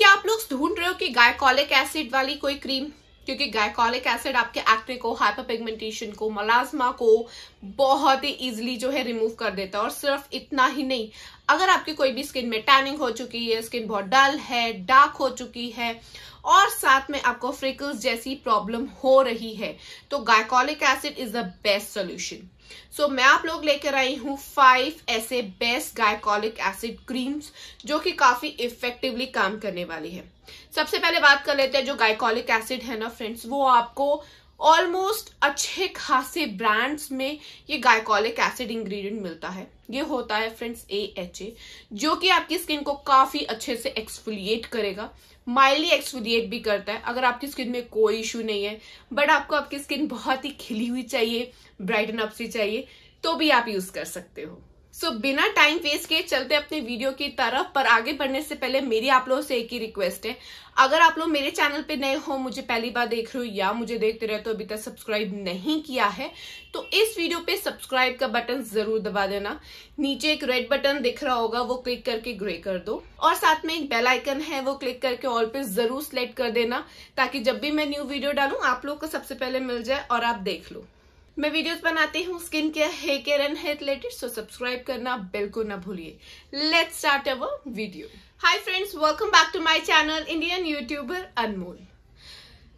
क्या आप लोग ढूंढ रहे हो कि गायकोलिक एसिड वाली कोई क्रीम क्योंकि गायकोलिक एसिड आपके एक्ने को हाइपरपिगमेंटेशन को मलाजमा को बहुत ही इजीली जो है रिमूव कर देता है और सिर्फ इतना ही नहीं अगर आपकी कोई भी स्किन में टैनिंग हो चुकी है स्किन बहुत डल है डार्क हो चुकी है और साथ में आपको फ्रिकल्स जैसी प्रॉब्लम हो रही है तो glycolic acid is the best solution so so, मैं आप लोग लेकर आई हूँ फाइव ऐसे बेस्ट गायकोलिक एसिड क्रीम्स जो कि काफी इफेक्टिवली काम करने वाली है सबसे पहले बात कर लेते हैं जो गायकोलिक एसिड है ना फ्रेंड्स वो आपको ऑलमोस्ट अच्छे खासे ब्रांड्स में ये गायकोलिक एसिड इंग्रेडिएंट मिलता है ये होता है फ्रेंड्स ए एच ए जो कि आपकी स्किन को काफी अच्छे से एक्सफोलिएट करेगा माइल्डली एक्सफोलिएट भी करता है अगर आपकी स्किन में कोई इशू नहीं है बट आपको आपकी स्किन बहुत ही खिली हुई चाहिए ब्राइटन अप सी चाहिए तो भी आप यूज कर सकते हो सो so, बिना टाइम वेस्ट किए चलते अपने वीडियो की तरफ पर आगे बढ़ने से पहले मेरी आप लोगों से एक ही रिक्वेस्ट है अगर आप लोग मेरे चैनल पे नए हो मुझे पहली बार देख रहे हो या मुझे देखते रहे तो अभी तक सब्सक्राइब नहीं किया है तो इस वीडियो पे सब्सक्राइब का बटन जरूर दबा देना नीचे एक रेड बटन दिख रहा होगा वो क्लिक करके ग्रे कर दो और साथ में एक बेल आइकन है वो क्लिक करके ऑल पे जरूर सिलेक्ट कर देना ताकि जब भी मैं न्यू वीडियो डालू आप लोग को सबसे पहले मिल जाए और आप देख लो मैं वीडियोस बनाती हूँ skin care hair care and hair related so subscribe करना बिल्कुल ना भूलिए let's start our video hi friends welcome back to my channel Indian YouTuber Anmol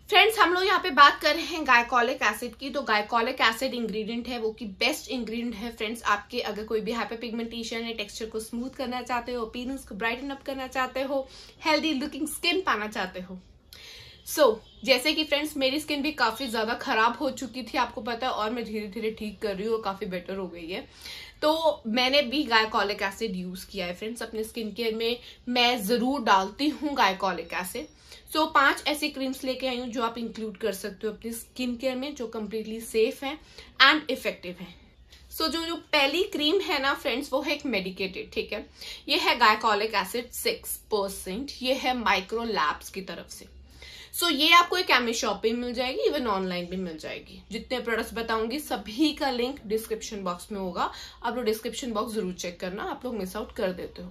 friends हम लोग यहाँ पे बात कर रहे हैं गायकोलिक एसिड की तो गायकोलिक एसिड इंग्रेडिएंट है वो की बेस्ट इंग्रेडिएंट है फ्रेंड्स आपके अगर कोई भी हाइपर पिगमेंटेशन है टेक्सचर को स्मूथ करना चाहते हो अपीरेंस को ब्राइटन अप करना चाहते हो हेल्दी लुकिंग स्किन पाना चाहते हो सो so, जैसे कि फ्रेंड्स मेरी स्किन भी काफ़ी ज़्यादा ख़राब हो चुकी थी आपको पता है और मैं धीरे धीरे ठीक कर रही हूँ और काफ़ी बेटर हो गई है तो मैंने भी गायकॉलिक एसिड यूज़ किया है फ्रेंड्स अपने स्किन केयर में मैं ज़रूर डालती हूँ गायकॉलिक एसिड सो so, पांच ऐसी क्रीम्स लेके आई हूँ जो आप इंक्लूड कर सकते हो अपनी स्किन केयर में जो कम्प्लीटली सेफ है एंड इफेक्टिव है सो so, जो जो पहली क्रीम है ना फ्रेंड्स वो है एक मेडिकेटेड ठीक है ये है गायकॉलिक एसिड सिक्स परसेंट ये है माइक्रोलैब्स की तरफ से सो so, ये आपको एक एमी शॉप पे मिल जाएगी इवन ऑनलाइन भी मिल जाएगी जितने प्रोडक्ट्स बताऊंगी सभी का लिंक डिस्क्रिप्शन बॉक्स में होगा आप लोग डिस्क्रिप्शन बॉक्स जरूर चेक करना आप लोग मिस आउट कर देते हो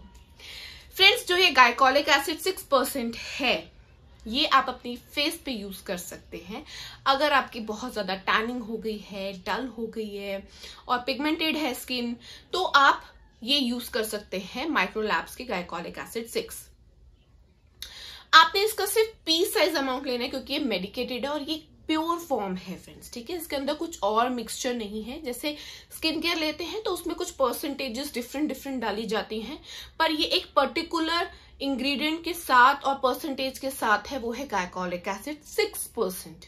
फ्रेंड्स जो ये गायकोलिक एसिड सिक्स परसेंट है ये आप अपनी फेस पे यूज कर सकते हैं अगर आपकी बहुत ज्यादा टैनिंग हो गई है डल हो गई है और पिगमेंटेड है स्किन तो आप ये यूज कर सकते हैं माइक्रोलैब्स के गायकोलिक एसिड सिक्स आपने इसका सिर्फ पीस साइज अमाउंट लेना है क्योंकि ये मेडिकेटेड है और ये प्योर फॉर्म है फ्रेंड्स ठीक है इसके अंदर कुछ और मिक्सचर नहीं है जैसे स्किन केयर लेते हैं तो उसमें कुछ परसेंटेजेस डिफरेंट डिफरेंट डाली जाती हैं पर ये एक पर्टिकुलर इंग्रेडिएंट के साथ और परसेंटेज के साथ है वो है गायकोलिक एसिड सिक्स परसेंट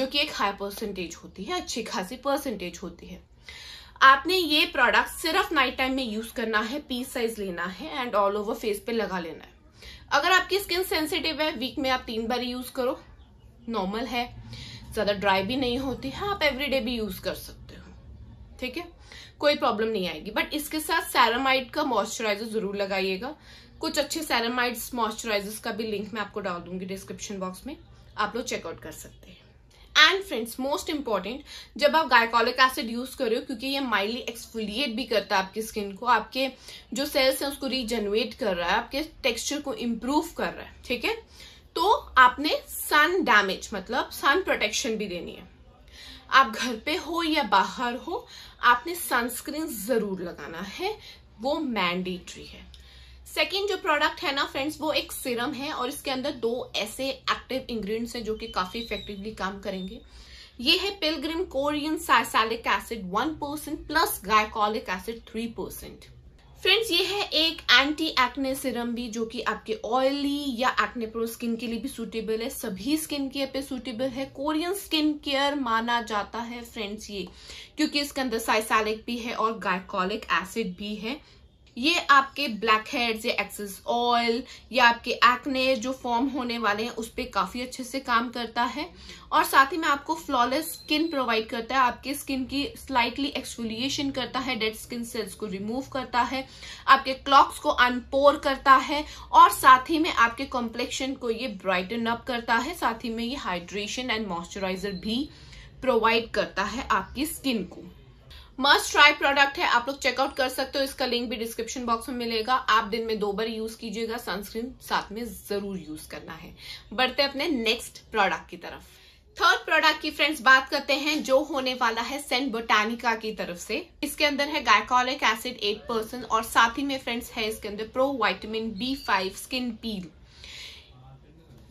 जो कि एक हाई परसेंटेज होती है अच्छी खासी परसेंटेज होती है आपने ये प्रोडक्ट सिर्फ नाइट टाइम में यूज करना है पीस साइज लेना है एंड ऑल ओवर फेस पे लगा लेना है अगर आपकी स्किन सेंसिटिव है वीक में आप तीन बार यूज करो नॉर्मल है ज्यादा ड्राई भी नहीं होती है हाँ, आप एवरीडे भी यूज कर सकते हो ठीक है कोई प्रॉब्लम नहीं आएगी बट इसके साथ सैरामाइड का मॉइस्चराइजर जरूर लगाइएगा कुछ अच्छे सैरामाइड्स मॉइस्चराइजर्स का भी लिंक मैं आपको डाल दूंगी डिस्क्रिप्शन बॉक्स में आप लोग चेकआउट कर सकते हैं एंड फ्रेंड्स मोस्ट इंपॉर्टेंट जब आप गायकोलिक एसिड यूज कर रहे हो क्योंकि ये माइल्डली एक्सफोलिएट भी करता है आपकी स्किन को आपके जो सेल्स हैं उसको रीजनरेट कर रहा है आपके टेक्सचर को इम्प्रूव कर रहा है ठीक है तो आपने सन डैमेज मतलब सन प्रोटेक्शन भी देनी है आप घर पे हो या बाहर हो आपने सनस्क्रीन जरूर लगाना है वो मैंडेटरी है सेकेंड जो प्रोडक्ट है ना फ्रेंड्स वो एक सिरम है और इसके अंदर दो ऐसे एक्टिव इंग्रेडिएंट्स हैं जो कि काफी इफेक्टिवली काम करेंगे ये है Pilgrim Korean salicylic acid one percent plus glycolic acid three percent friends ये है एक एंटी एक्ने सीरम भी जो कि आपके ऑयली या एक्ने प्रो स्किन के लिए भी सूटेबल है सभी स्किन केयर पे सूटेबल है कोरियन स्किन केयर माना जाता है फ्रेंड्स ये क्योंकि इसके अंदर साइसालिक भी है और गायकोलिक एसिड भी है ये आपके ब्लैक हेड्स या एक्सेस ऑयल या आपके एक्ने जो फॉर्म होने वाले हैं उस पर काफी अच्छे से काम करता है और साथ ही में आपको फ्लॉलेस स्किन प्रोवाइड करता है आपके स्किन की स्लाइटली एक्सफोलिएशन करता है डेड स्किन सेल्स को रिमूव करता है आपके क्लॉक्स को अनपोर करता है और साथ ही में आपके कॉम्प्लेक्शन को ये ब्राइटन अप करता है साथ ही में ये हाइड्रेशन एंड मॉइस्चराइजर भी प्रोवाइड करता है आपकी स्किन को मस्ट ट्राई प्रोडक्ट है आप लोग चेकआउट कर सकते हो इसका लिंक भी डिस्क्रिप्शन बॉक्स में मिलेगा आप दिन में दो बार यूज कीजिएगा सनस्क्रीन साथ में जरूर यूज करना है बढ़ते अपने नेक्स्ट प्रोडक्ट की तरफ थर्ड प्रोडक्ट की फ्रेंड्स बात करते हैं जो होने वाला है सेंट बोटानिका की तरफ से इसके अंदर है गायकोलिक एसिड 8% और साथ ही में फ्रेंड्स है इसके अंदर pro vitamin B five skin peel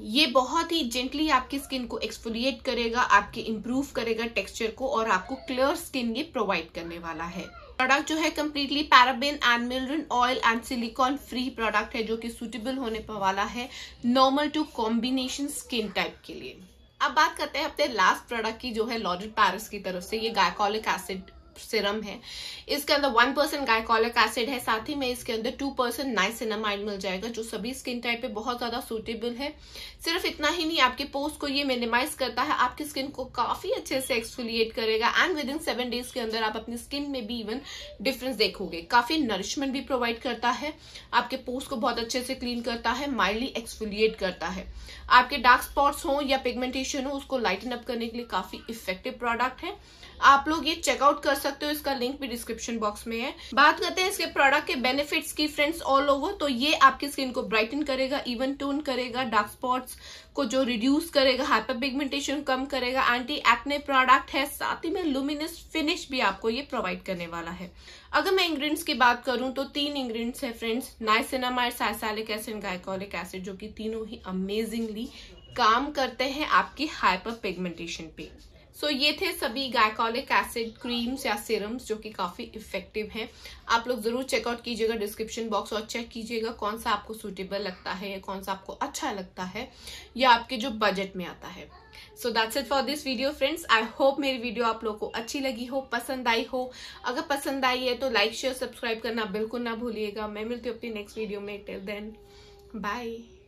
ये बहुत ही जेंटली आपकी स्किन को एक्सफोलिएट करेगा आपके इम्प्रूव करेगा टेक्सचर को और आपको क्लियर स्किन ये प्रोवाइड करने वाला है प्रोडक्ट जो है completely paraben and mineral oil and silicone free product है जो कि सुटेबल होने पर वाला है normal to combination skin type के लिए अब बात करते हैं अपने लास्ट प्रोडक्ट की जो है लॉरिड पैरस की तरफ से ये गायकोलिक एसिड सिरम है इसके अंदर वन परसेंट गायकोलिक एसिड है साथ ही में इसके अंदर टू परसेंट नाइसिनामाइड मिल जाएगा जो सभी स्किन टाइप पे बहुत ज़्यादा सूटेबल है सिर्फ इतना ही नहीं आपके पोस्ट को ये मिनिमाइज करता है आपकी स्किन को काफ़ी अच्छे से एक्सफोलिएट करेगा and within seven days के अंदर आप अपनी स्किन में भी इवन डिफरेंस देखोगे काफ़ी नरिशमेंट भी प्रोवाइड करता है आपके पोस्ट को बहुत अच्छे से क्लीन करता है माइल्डली एक्सफोलिएट करता है आपके डार्क स्पॉट्स हो या पिगमेंटेशन हो उसको लाइटन अप करने के लिए काफ़ी इफेक्टिव प्रोडक्ट है आप लोग ये चेकआउट कर सकते सकते हो इसका लिंक भी डिस्क्रिप्शन बॉक्स में है बात करते हैं इसके प्रोडक्ट के बेनिफिट्स की फ्रेंड्स ऑल ओवर तो ये आपकी स्किन को ब्राइटन करेगा इवन टोन करेगा डार्क स्पॉट्स को जो रिड्यूस करेगा हाइपर पिगमेंटेशन कम करेगा एंटी एक्ने प्रोडक्ट है साथ ही में लुमिनस फिनिश भी आपको ये प्रोवाइड करने वाला है अगर मैं इंग्रेडिएंट्स की बात करूं तो तीन इंग्रेडिएंट्स है friends niacinamide salicylic acid glycolic acid जो कि तीनों ही अमेजिंगली काम करते हैं आपकी हाइपर पिगमेंटेशन पे सो so, ये थे सभी गायकोलिक एसिड क्रीम्स या सिरम्स जो कि काफी इफेक्टिव हैं आप लोग जरूर चेकआउट कीजिएगा डिस्क्रिप्शन बॉक्स और चेक कीजिएगा कौन सा आपको सूटेबल लगता है या कौन सा आपको अच्छा लगता है या आपके जो बजट में आता है so that's it for this video friends I hope मेरी वीडियो आप लोग को अच्छी लगी हो पसंद आई हो अगर पसंद आई है तो लाइक शेयर सब्सक्राइब करना बिल्कुल ना भूलिएगा मैं मिलती हूँ अपनी नेक्स्ट वीडियो में टिल देन बाय